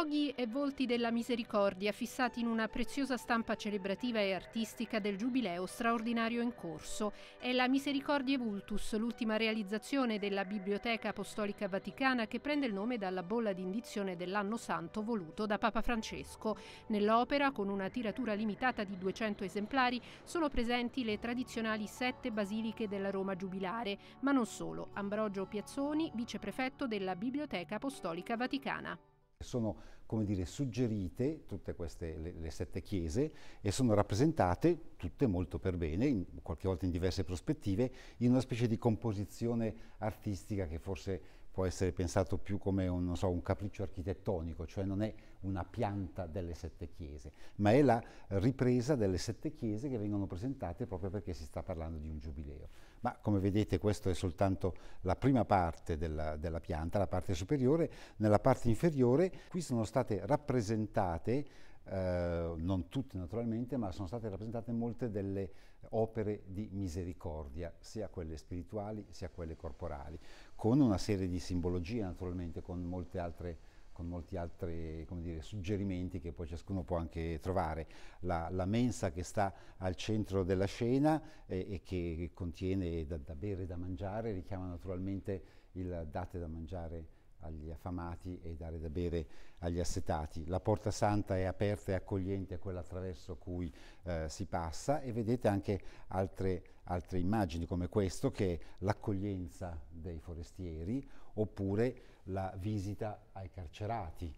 Loghi e volti della misericordia fissati in una preziosa stampa celebrativa e artistica del giubileo straordinario in corso. È la Misericordia Vultus, l'ultima realizzazione della Biblioteca Apostolica Vaticana che prende il nome dalla bolla d'indizione dell'anno santo voluto da Papa Francesco. Nell'opera, con una tiratura limitata di 200 esemplari, sono presenti le tradizionali sette basiliche della Roma giubilare, ma non solo. Ambrogio Piazzoni, viceprefetto della Biblioteca Apostolica Vaticana. Sono come dire, suggerite tutte queste le, le, sette chiese e sono rappresentate, tutte molto per bene, in, qualche volta in diverse prospettive, in una specie di composizione artistica che forse può essere pensato più come un, so, un, capriccio architettonico, cioè non è una pianta delle sette chiese, ma è la ripresa delle sette chiese che vengono presentate proprio perché si sta parlando di un giubileo. Ma come vedete questa è soltanto la prima parte della, della pianta, la parte superiore, nella parte inferiore qui sono state rappresentate eh, non tutte naturalmente, ma sono state rappresentate molte delle opere di misericordia, sia quelle spirituali sia quelle corporali, con una serie di simbologie naturalmente, con molte altre con molti altri dire, suggerimenti che poi ciascuno può anche trovare. La, la mensa che sta al centro della scena eh, e che contiene da, da, bere e da mangiare richiama naturalmente il date da mangiare agli affamati e dare da bere agli assetati. La porta santa è aperta e accogliente, è quella attraverso cui eh, si passa e vedete anche altre, altre immagini come questo che è l'accoglienza dei forestieri oppure la visita ai carcerati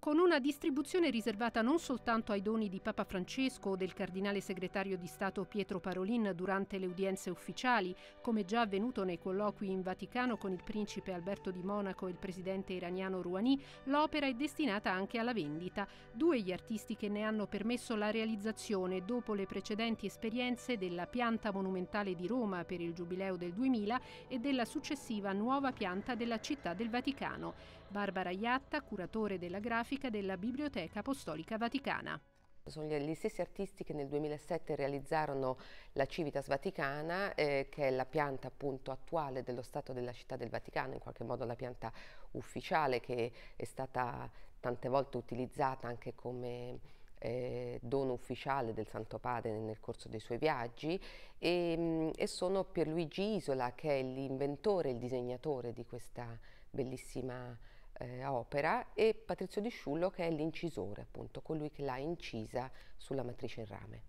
con una distribuzione riservata non soltanto ai doni di Papa Francesco o del cardinale segretario di Stato Pietro Parolin durante le udienze ufficiali, come già avvenuto nei colloqui in Vaticano con il principe Alberto di Monaco e il presidente iraniano Rouhani, l'opera è destinata anche alla vendita. Due gli artisti che ne hanno permesso la realizzazione dopo le precedenti esperienze della pianta monumentale di Roma per il Giubileo del 2000 e della successiva nuova pianta della Città del Vaticano. Barbara Iatta, curatore della grafica, fotografica della Biblioteca Apostolica Vaticana. Sono gli stessi artisti che nel 2007 realizzarono la Civitas Vaticana, eh, che è la pianta appunto attuale dello Stato della Città del Vaticano, in qualche modo la pianta ufficiale che è stata tante volte utilizzata anche come eh, dono ufficiale del Santo Padre nel corso dei suoi viaggi e, mm, e sono Pierluigi Isola che è l'inventore il disegnatore di questa bellissima eh, opera e Patrizio Di Sciullo che è l'incisore, appunto, colui che l'ha incisa sulla matrice in rame.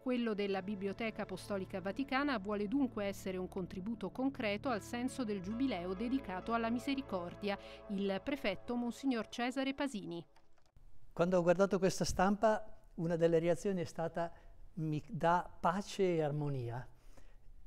Quello della Biblioteca Apostolica Vaticana vuole dunque essere un contributo concreto al senso del giubileo dedicato alla misericordia, il prefetto Monsignor Cesare Pasini. Quando ho guardato questa stampa una delle reazioni è stata mi dà pace e armonia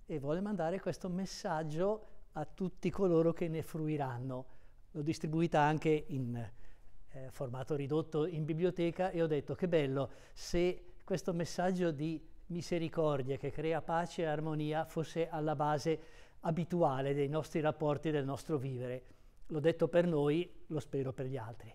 e vuole mandare questo messaggio a tutti coloro che ne fruiranno l'ho distribuita anche in eh, formato ridotto in biblioteca e ho detto che bello se questo messaggio di misericordia che crea pace e armonia fosse alla base abituale dei nostri rapporti, del nostro vivere. L'ho detto per noi, lo spero per gli altri.